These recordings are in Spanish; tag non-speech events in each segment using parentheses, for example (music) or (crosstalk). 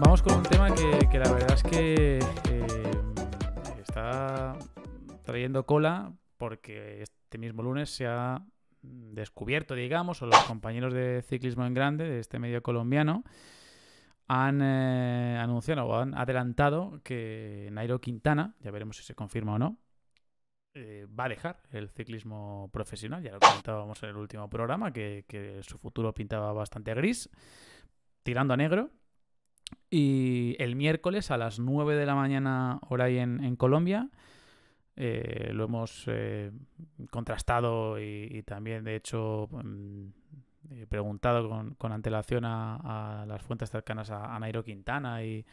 Vamos con un tema que, la verdad es que eh, está trayendo cola porque este mismo lunes se ha descubierto, digamos, o los compañeros de ciclismo en grande de este medio colombiano han eh, anunciado o han adelantado que Nairo Quintana, ya veremos si se confirma o no, eh, va a dejar el ciclismo profesional. Ya lo comentábamos en el último programa, que, su futuro pintaba bastante gris, tirando a negro. Y el miércoles a las 9 de la mañana, hora ahí en, Colombia, eh, lo hemos eh, contrastado y, también, de hecho, mm, preguntado con, antelación a, las fuentes cercanas a, a Nairo Quintana y,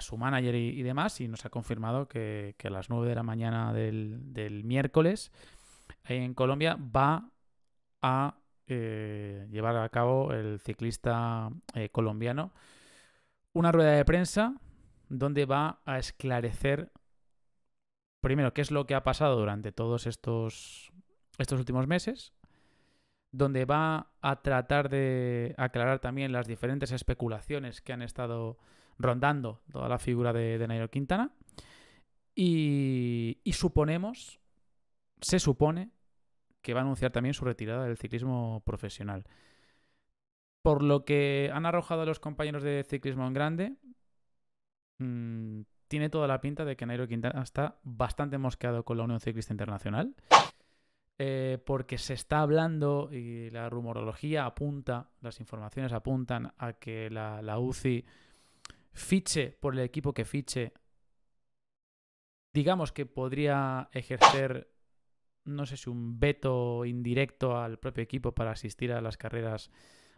su manager y, demás, y nos ha confirmado que, a las 9 de la mañana del, miércoles en Colombia va a eh, llevar a cabo el ciclista eh, colombiano una rueda de prensa donde va a esclarecer primero qué es lo que ha pasado durante todos estos, estos últimos meses, donde va a tratar de aclarar también las diferentes especulaciones que han estado rondando toda la figura de, Nairo Quintana. Y, suponemos, se supone, que va a anunciar también su retirada del ciclismo profesional. Por lo que han arrojado a los compañeros de ciclismo en grande, mm, tiene toda la pinta de que Nairo Quintana está bastante mosqueado con la Unión Ciclista Internacional. Eh, porque se está hablando y la rumorología apunta, las informaciones apuntan a que la UCI fiche por el equipo que fiche, digamos que podría ejercer, no sé si un veto indirecto al propio equipo para asistir a las carreras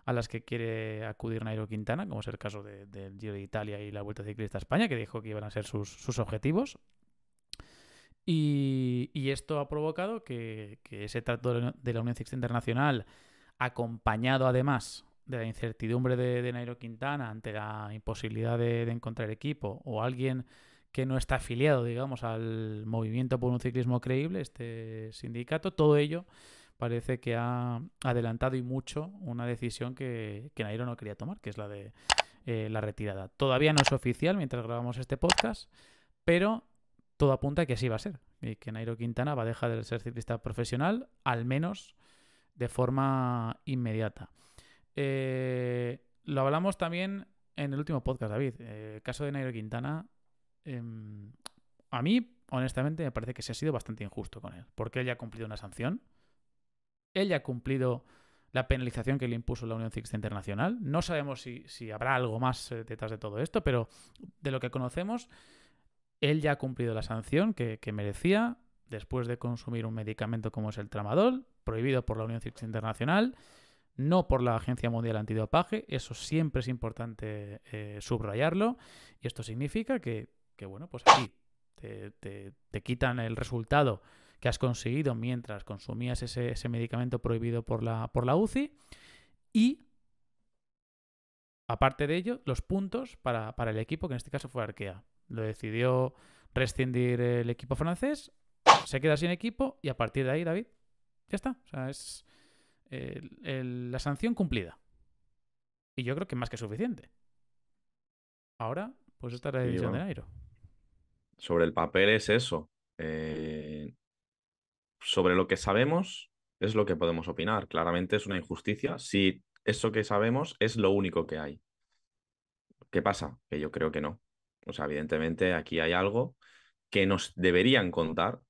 a las que quiere acudir Nairo Quintana, como es el caso del Giro de Italia y la Vuelta Ciclista a España, que dijo que iban a ser sus, objetivos. Y, esto ha provocado que, que ese trato de la Unión Ciclista Internacional, acompañado además de la incertidumbre de, Nairo Quintana ante la imposibilidad de, encontrar equipo o alguien que no está afiliado, digamos, al movimiento por un ciclismo creíble, este sindicato, todo ello parece que ha adelantado y mucho una decisión que, que Nairo no quería tomar, que es la de eh, la retirada. Todavía no es oficial mientras grabamos este podcast, pero todo apunta a que así va a ser y que Nairo Quintana va a dejar de ser ciclista profesional, al menos de forma inmediata. Eh, lo hablamos también en el último podcast, David. el eh, caso de Nairo Quintana, em, a mí, honestamente, me parece que se ha sido bastante injusto con él, porque él ya ha cumplido una sanción, él ya ha cumplido la penalización que le impuso la Unión Ciclista Internacional. No sabemos si, habrá algo más eh, detrás de todo esto, pero de lo que conocemos, él ya ha cumplido la sanción que, que merecía después de consumir un medicamento como es el tramadol, prohibido por la Unión Ciclista Internacional no por la Agencia Mundial Antidopaje, eso siempre es importante eh, subrayarlo, y esto significa que, que bueno, pues aquí te, quitan el resultado que has conseguido mientras consumías ese, medicamento prohibido por la, por la UCI, y aparte de ello, los puntos para, para el equipo, que en este caso fue Arkea. Lo decidió rescindir el equipo francés, se queda sin equipo, y a partir de ahí, David, ya está. O sea, es la sanción cumplida. Y yo creo que más que suficiente. Ahora, pues esta en la de Nairo. Sobre el papel es eso. Eh, sobre lo que sabemos es lo que podemos opinar. Claramente es una injusticia si eso que sabemos es lo único que hay. ¿Qué pasa? Que yo creo que no. O sea, evidentemente aquí hay algo que nos deberían contar.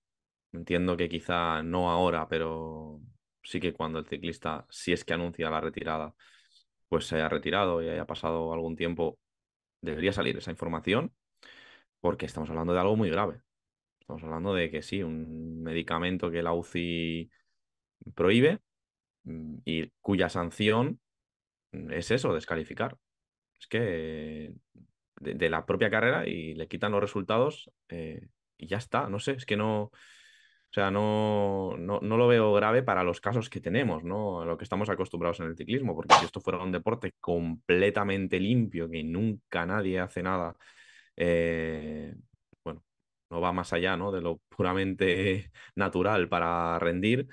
Entiendo que quizá no ahora, pero sí que cuando el ciclista, si es que anuncia la retirada, pues se haya retirado y haya pasado algún tiempo, debería salir esa información, porque estamos hablando de algo muy grave. Estamos hablando de que sí, un medicamento que la UCI prohíbe mm, y cuya sanción es eso, descalificar. Es que de, la propia carrera y le quitan los resultados eh, y ya está. No sé, es que no o sea, no, no, lo veo grave para los casos que tenemos, ¿no? lo que estamos acostumbrados en el ciclismo, porque si esto fuera un deporte completamente limpio, que nunca nadie hace nada, eh, bueno, no va más allá, ¿no? De lo puramente (laughs) natural para rendir,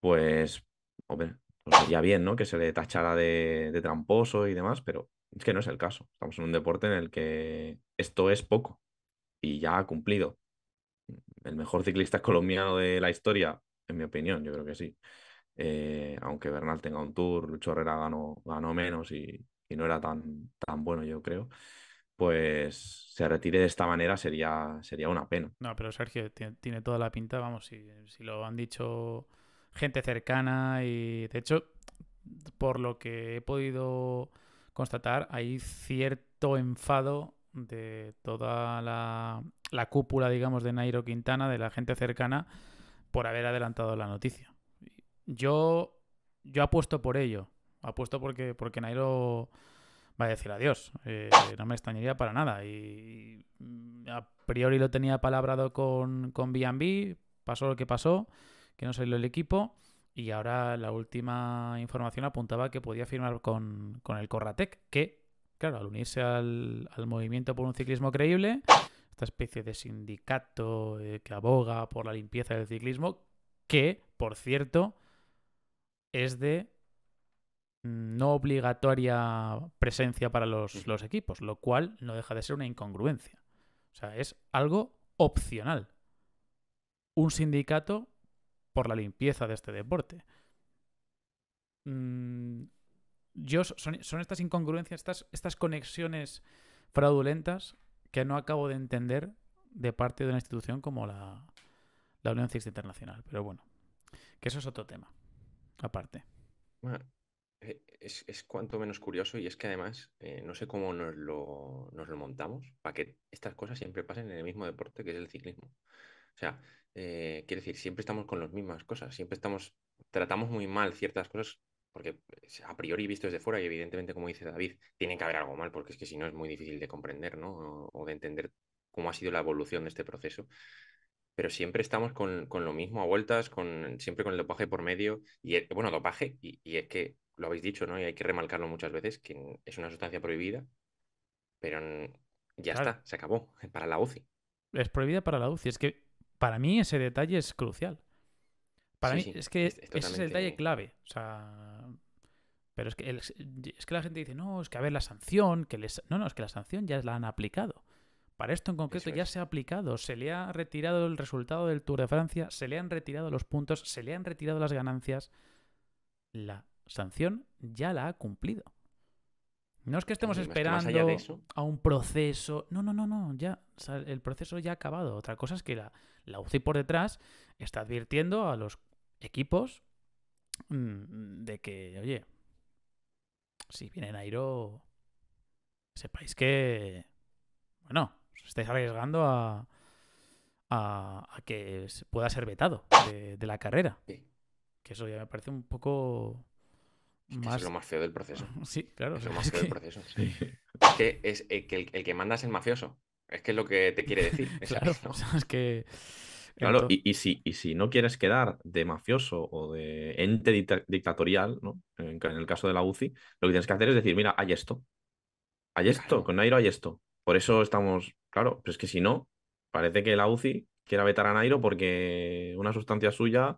pues, hombre, pues bien, ¿no? Que se le tachara de, de tramposo y demás, pero es que no es el caso. Estamos en un deporte en el que esto es poco y ya ha cumplido el mejor ciclista colombiano de la historia, en mi opinión, yo creo que sí. Eh, aunque Bernal tenga un tour, Lucho Herrera ganó, ganó menos y, no era tan, tan bueno, yo creo, pues se retire de esta manera sería, sería una pena. No, pero Sergio tiene toda la pinta, vamos, si lo han dicho gente cercana y de hecho, por lo que he podido constatar, hay cierto enfado de toda la la cúpula, digamos, de Nairo Quintana, de la gente cercana, por haber adelantado la noticia. Yo, yo apuesto por ello. Apuesto porque, porque Nairo va a decir adiós. Eh, no me extrañaría para nada. Y, a priori lo tenía palabrado con, con B&B, pasó lo que pasó, que no salió el equipo. Y ahora la última información apuntaba que podía firmar con, el Corratec, que, claro, al unirse al, al movimiento por un ciclismo creíble, esta especie de sindicato eh, que aboga por la limpieza del ciclismo, que, por cierto, es de mm, no obligatoria presencia para los, equipos, lo cual no deja de ser una incongruencia. O sea, es algo opcional. Un sindicato por la limpieza de este deporte. Mm, yo, son, estas incongruencias, estas, estas conexiones fraudulentas que no acabo de entender de parte de una institución como la, la Unión Ciclista Internacional. Pero bueno, que eso es otro tema, aparte. Eh, es, cuanto menos curioso y es que además eh, no sé cómo nos lo, montamos para que estas cosas siempre pasen en el mismo deporte que es el ciclismo. O sea, eh, quiere decir, siempre estamos con las mismas cosas, siempre estamos, tratamos muy mal ciertas cosas porque pues, a priori visto desde fuera y evidentemente como dice David, tiene que haber algo mal, porque es que si no es muy difícil de comprender, ¿no? O, de entender cómo ha sido la evolución de este proceso. Pero siempre estamos con, lo mismo a vueltas, con, siempre con el dopaje por medio, y bueno, dopaje, y, es que lo habéis dicho, ¿no? Y hay que remarcarlo muchas veces, que es una sustancia prohibida, pero ya está, se acabó, (laughs) para la UCI. Es prohibida para la UCI, es que para mí ese detalle es crucial. Para mí, es que ese es el detalle clave. O sea. Pero es que, es que la gente dice, no, es que a ver la sanción, que les. No, no, es que la sanción ya la han aplicado. Para esto en concreto ya se ha aplicado, se le ha retirado el resultado del Tour de Francia, se le han retirado los puntos, se le han retirado las ganancias. La sanción ya la ha cumplido. No es que estemos esperando a un proceso. No, no, no, no. Ya, el proceso ya ha acabado. Otra cosa es que la, la UCI por detrás está advirtiendo a los equipos mm, de que, oye, si viene Nairo, sepáis que, bueno, estáis arriesgando a, a, que pueda ser vetado de, la carrera. Que eso ya me parece un poco... Es más... lo más feo del proceso. (laughs) Sí, claro. Es lo más feo del proceso. (laughs) Es que, eh, el, que manda es el mafioso. Es que es lo que te quiere decir. (laughs) claro, o sea, es que... Claro, y, si, no quieres quedar de mafioso o de ente dictatorial, ¿no? En, el caso de la UCI, lo que tienes que hacer es decir, mira, hay esto. Hay esto, con Nairo hay esto. Por eso estamos, claro, pero es que si no, parece que la UCI quiera vetar a Nairo porque una sustancia suya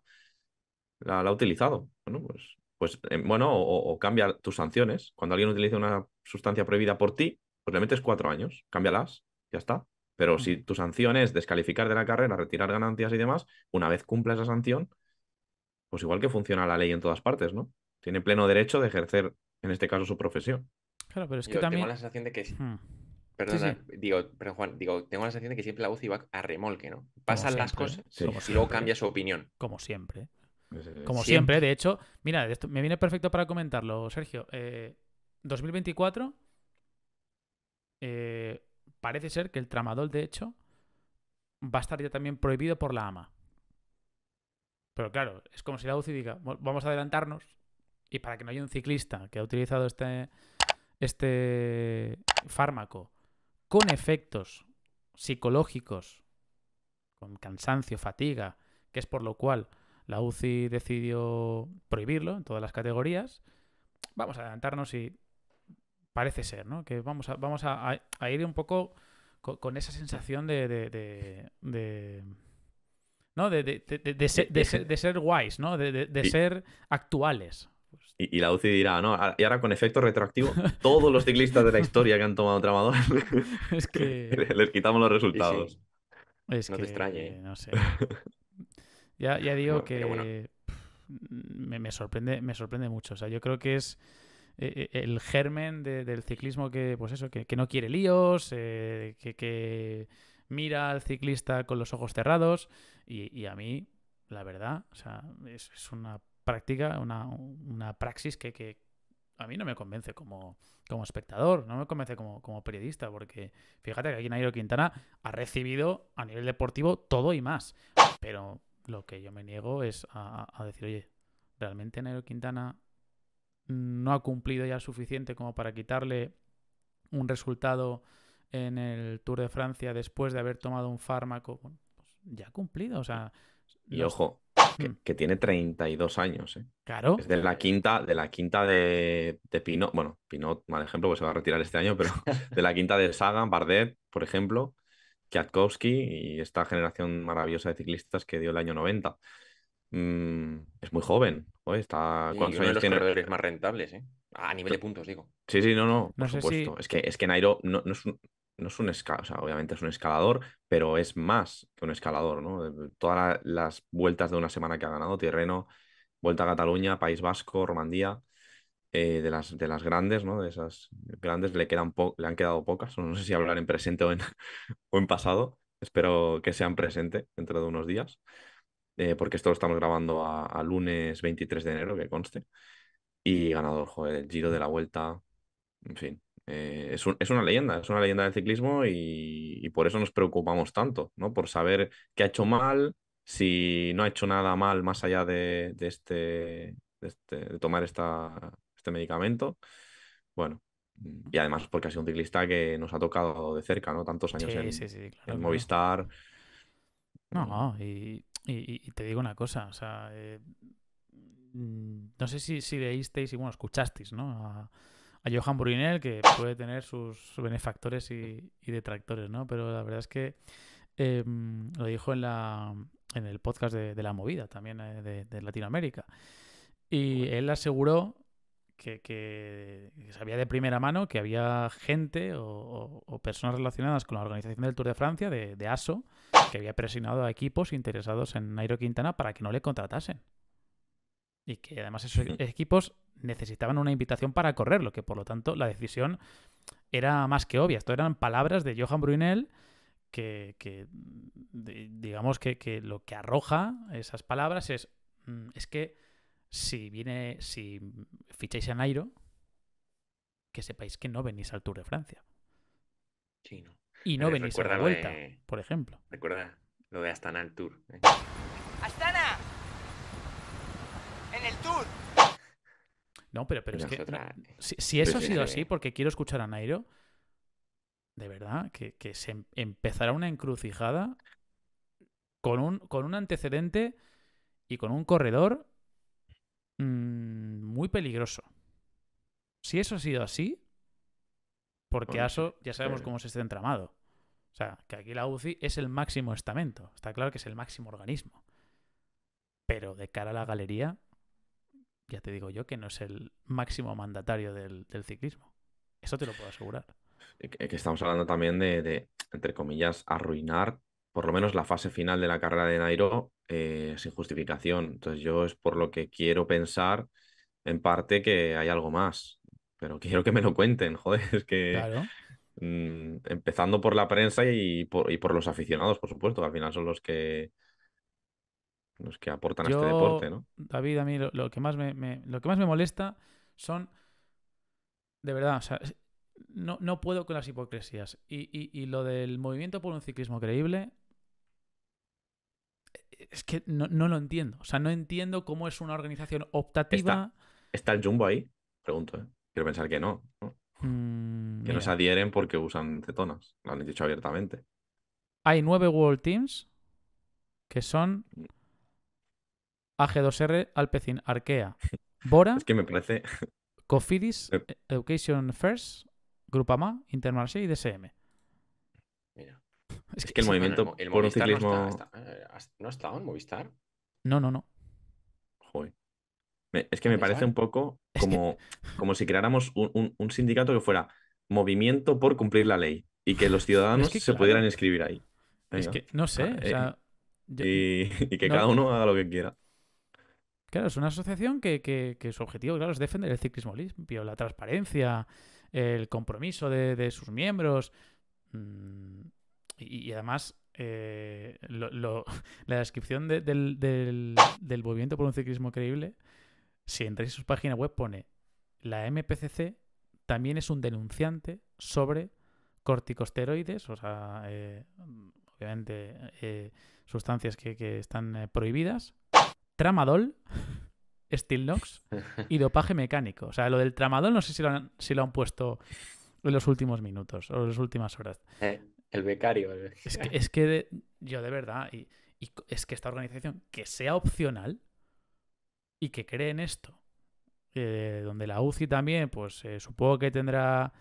la, ha utilizado. Bueno, pues, pues eh, bueno, o, cambia tus sanciones. Cuando alguien utiliza una sustancia prohibida por ti, pues le metes cuatro años, cámbialas, ya está. Pero si tu sanción es descalificar de la carrera, retirar ganancias y demás, una vez cumpla esa sanción, pues igual que funciona la ley en todas partes, ¿no? Tiene pleno derecho de ejercer, en este caso, su profesión. Claro, pero es que también... Tengo la sensación de que... Perdona, digo, pero Juan, digo, tengo la sensación de que siempre la UCI va a remolque, ¿no? Pasan las cosas como y luego cambia su opinión. Como siempre. Como siempre. de hecho, mira, esto me viene perfecto para comentarlo, Sergio. 2024, eh, eh parece ser que el tramadol, de hecho, va a estar ya también prohibido por la AMA. Pero claro, es como si la UCI diga, vamos a adelantarnos y para que no haya un ciclista que ha utilizado este, este fármaco con efectos psicológicos, con cansancio, fatiga, que es por lo cual la UCI decidió prohibirlo en todas las categorías, vamos a adelantarnos y Parece ser, ¿no? Que vamos a, vamos a, ir un poco con, esa sensación de, de, ¿no? De, de, de, ser, de, de guays, ¿no? De, ser actuales. Pues y, la UCI dirá, ¿no? Y ahora con efecto retroactivo, todos los ciclistas de la historia que han tomado tramador, (laughs) es que... (laughs) les quitamos los resultados. no te extrañe. ¿eh? No sé. Ya, ya (laughs) digo que me, me, sorprende, me sorprende mucho. O sea, yo creo que es eh, eh, el germen del ciclismo que, pues eso, que, no quiere líos, eh, que, mira al ciclista con los ojos cerrados. Y, a mí, la verdad, es, una práctica, una, praxis que, a mí no me convence como, como espectador, no me convence como, periodista, porque fíjate que aquí Nairo Quintana ha recibido a nivel deportivo todo y más. Pero lo que yo me niego es a, a decir, oye, ¿realmente Nairo Quintana no ha cumplido ya suficiente como para quitarle un resultado en el Tour de Francia después de haber tomado un fármaco, pues, ya ha cumplido. O sea, y ojo, que, tiene 32 años. ¿eh? Claro. Es de la quinta de, la quinta de, de Pinot, bueno, Pinot, mal ejemplo, pues se va a retirar este año, pero de la quinta de Saga Bardet, por ejemplo, Kwiatkowski y esta generación maravillosa de ciclistas que dio el año 90. Mm, es muy joven. hoy, está, con uno de los más rentables, ¿eh? A nivel de puntos, digo. Sí, sí, no, no, por supuesto. Es, que, es que Nairo no, es un, no escalador, obviamente es un escalador, pero es más que un escalador, ¿no? Eh, todas las vueltas de una semana que ha ganado, Tirreno, Vuelta a Cataluña, País Vasco, Romandía, eh, de, las, de las grandes, ¿no? De esas grandes le, quedan le han quedado pocas, (laughs) no sé si hablar en presente o en, o en pasado, espero que sean presente dentro de unos días. Eh, porque esto lo estamos grabando a, lunes 23 de enero, que conste. Y ganador, joder, el giro de la vuelta, en fin. Eh, es, una leyenda, es una leyenda del ciclismo y, por eso nos preocupamos tanto, ¿no? Por saber qué ha hecho mal, si no ha hecho nada mal más allá de, este, este, de tomar esta, este medicamento. Bueno, mm, y además porque ha sido un ciclista que nos ha tocado de cerca, ¿no? Tantos años sí, en, sí, sí, Movistar. No, y y, te digo una cosa, o sea, eh, mm, no sé si, leísteis y bueno, escuchasteis, ¿no? A, Johan Brunel, que puede tener sus benefactores y, detractores, ¿no? Pero la verdad es que em, lo dijo en, la, en el podcast de, La Movida, también eh, de, Latinoamérica. Y él aseguró que, sabía de primera mano que había gente o, personas relacionadas con la organización del Tour de Francia, de, ASO, que había presionado a equipos interesados en Nairo Quintana para que no le contratasen. Y que además esos (laughs) equipos necesitaban una invitación para correrlo, que por lo tanto la decisión era más que obvia. Esto eran palabras de Johan Brunel que, mm, digamos que, que lo que arroja esas palabras es, mm, es que si viene, si ficháis a Nairo, que sepáis que no venís al Tour de Francia. Sí, no. Y no venís a la vuelta, por ejemplo. Recuerda lo de Astana al Tour. Eh. ¡Astana! ¡En el Tour! No, pero, pero es que. Eh, si, eso ha sido así, porque quiero escuchar a Nairo, de verdad, que, se em-, empezará una encrucijada con un, con un antecedente y con un corredor Mm, muy peligroso. Si eso ha sido así, porque ASO ya sabemos cómo se está entramado. O sea, que aquí la UCI es el máximo estamento. Está claro que es el máximo organismo. Pero de cara a la galería, ya te digo yo que no es el máximo mandatario del, ciclismo. Eso te lo puedo asegurar. Que estamos hablando también de entre comillas, arruinar por lo menos la fase final de la carrera de Nairo eh, sin justificación. Entonces yo es por lo que quiero pensar en parte que hay algo más, pero (laughs) quiero que me lo cuenten, (laughs) joder, es que mm, empezando por la prensa y por, y por los aficionados, por supuesto, que al final son los que los que aportan a este deporte, ¿no? David, a mí lo, que más me, lo que más me molesta son de verdad, o sea, no, no puedo con las hipocresías. Y, y, lo del movimiento por un ciclismo creíble, es que no, lo entiendo. O sea, no entiendo cómo es una organización optativa. ¿Está, el Jumbo ahí? Pregunto, ¿eh? Quiero pensar que no. Mm, que no se adhieren porque usan cetonas. Lo han dicho abiertamente. Hay nueve World Teams que son AG2R, Alpecin, Arkea, (laughs) Bora. que me parece. Cofidis, Education First, Grupama, Intermarché y DSM. Mira. Es, que, el movimiento el, por No está, eh, en Movistar? No, no, no. Joder. es que me parece un poco como, como si creáramos un, sindicato que fuera movimiento por cumplir la ley y que los ciudadanos se pudieran inscribir ahí. no sé. Ah, eh, (laughs) y, que cada uno haga lo que quiera. Claro, es una asociación que, que su objetivo, claro, es defender el ciclismo limpio, la transparencia, el compromiso de, sus miembros. Mm, y, además, eh, (laughs) la descripción del, del, movimiento por un ciclismo creíble, si entráis en su página web, pone la MPCC también es un denunciante sobre corticosteroides, o sea, eh, obviamente eh, sustancias que, están prohibidas, tramadol, (laughs) Stilnox (laughs) y dopaje mecánico. O sea, lo del tramadol no sé si lo han, si lo han puesto en los últimos minutos o en las últimas horas. El becario. Es que, yo de verdad, y, es que esta organización que sea opcional y que cree en esto, eh, donde la UCI también, pues eh, supongo que tendrá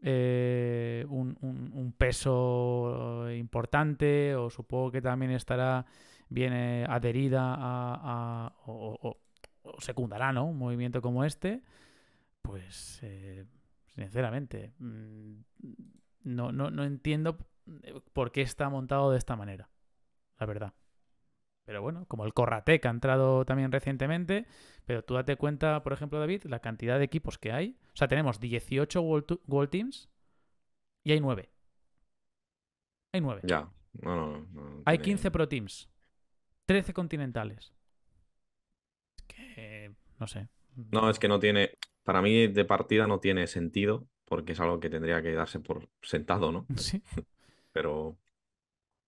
eh, un, peso importante o supongo que también estará bien adherida a, o, secundará, ¿no? Un movimiento como este, pues sinceramente... Mm, no, no, no entiendo eh, por qué está montado de esta manera, la verdad. Pero bueno, como el Corratec ha entrado también recientemente, pero tú date cuenta, por ejemplo, David, la cantidad de equipos que hay. O sea, tenemos 18 World, Teams y hay 9. Hay 9. Ya. hay 15 Pro Teams, 13 continentales. Es que, no sé. No, es que no tiene, para mí de partida no tiene sentido porque es algo que tendría que darse por sentado, ¿no? (laughs) Sí. (laughs) Pero.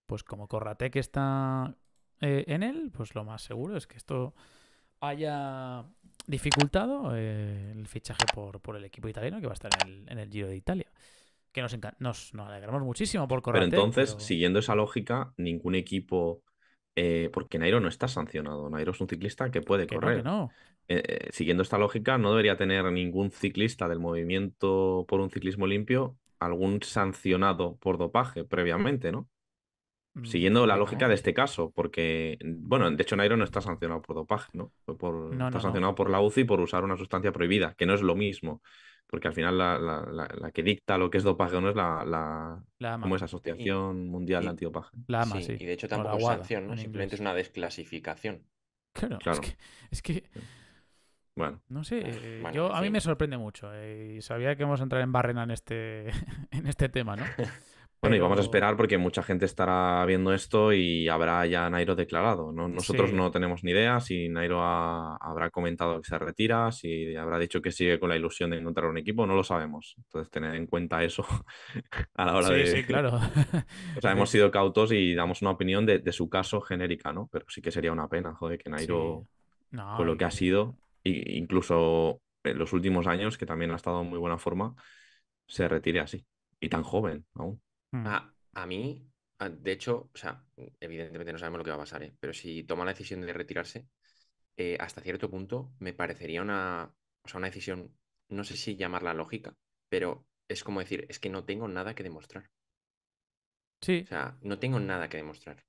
Pues como Corratec está eh, en él, pues lo más seguro es que esto haya dificultado eh, el fichaje por, por, el equipo italiano que va a estar en el, Giro de Italia. Que nos, nos, alegramos muchísimo por Corratec. Pero entonces, siguiendo esa lógica, ningún equipo eh, porque Nairo no está sancionado. Nairo es un ciclista que puede correr. Eh, eh, siguiendo esta lógica, no debería tener ningún ciclista del movimiento por un ciclismo limpio algún sancionado por dopaje previamente, ¿no? Mm, siguiendo la lógica de este caso, porque, bueno, de hecho Nairo no está sancionado por dopaje, ¿no? está sancionado por la UCI por usar una sustancia prohibida, que no es lo mismo porque al final la, la, la, que dicta lo que es dopaje o no es la, Asociación Mundial de Antidopaje. La AMA, sí, Y de hecho tampoco es sanción, ¿no? simplemente es una desclasificación. Claro, (laughs) claro. Es, que, Bueno. No sé, ah, eh, yo, a mí me sorprende mucho eh, y sabía que íbamos a entrar en barrena en este, (laughs) en este tema, ¿no? (laughs) Bueno, y vamos a esperar porque mucha gente estará viendo esto y habrá ya Nairo declarado. ¿no? Nosotros no tenemos ni idea si Nairo habrá comentado que se retira, si habrá dicho que sigue con la ilusión de encontrar un equipo, no lo sabemos. Entonces, tener en cuenta eso (laughs) a la hora de. Sí, sí, (laughs) claro. o sea, (laughs) hemos sido cautos y damos una opinión de, su caso genérica, ¿no? Pero sí que sería una pena, joder, que Nairo, con lo que ha sido, incluso en los últimos años, que también ha estado en muy buena forma, se retire así. Y tan joven aún. Mm. A, mí, de hecho, o sea, evidentemente no sabemos lo que va a pasar, ¿eh? pero si toma la decisión de retirarse, eh, hasta cierto punto me parecería una, una decisión, no sé si llamarla lógica, pero es como decir, es que no tengo nada que demostrar. Sí. O sea, no tengo nada que demostrar.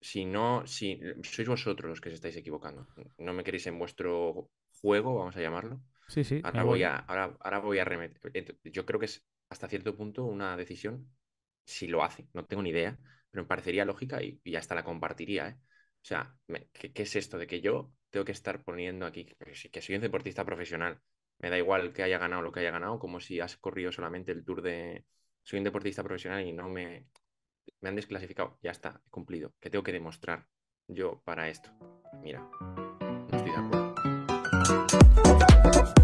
Si no, si sois vosotros los que os estáis equivocando, no me queréis en vuestro juego, vamos a llamarlo. Sí, sí. Ahora, voy. voy. a, ahora, ahora voy a remeter. Eh, yo creo que es hasta cierto punto una decisión si lo hace, no tengo ni idea, pero me parecería lógica y, ya hasta la compartiría. ¿eh? O sea, ¿qué, es esto de que yo tengo que estar poniendo aquí que, soy un deportista profesional? Me da igual que haya ganado lo que haya ganado, como si has corrido solamente el tour de... Soy un deportista profesional y no me... Me han desclasificado, ya está, he cumplido. ¿Qué tengo que demostrar yo para esto? Mira, no estoy de acuerdo.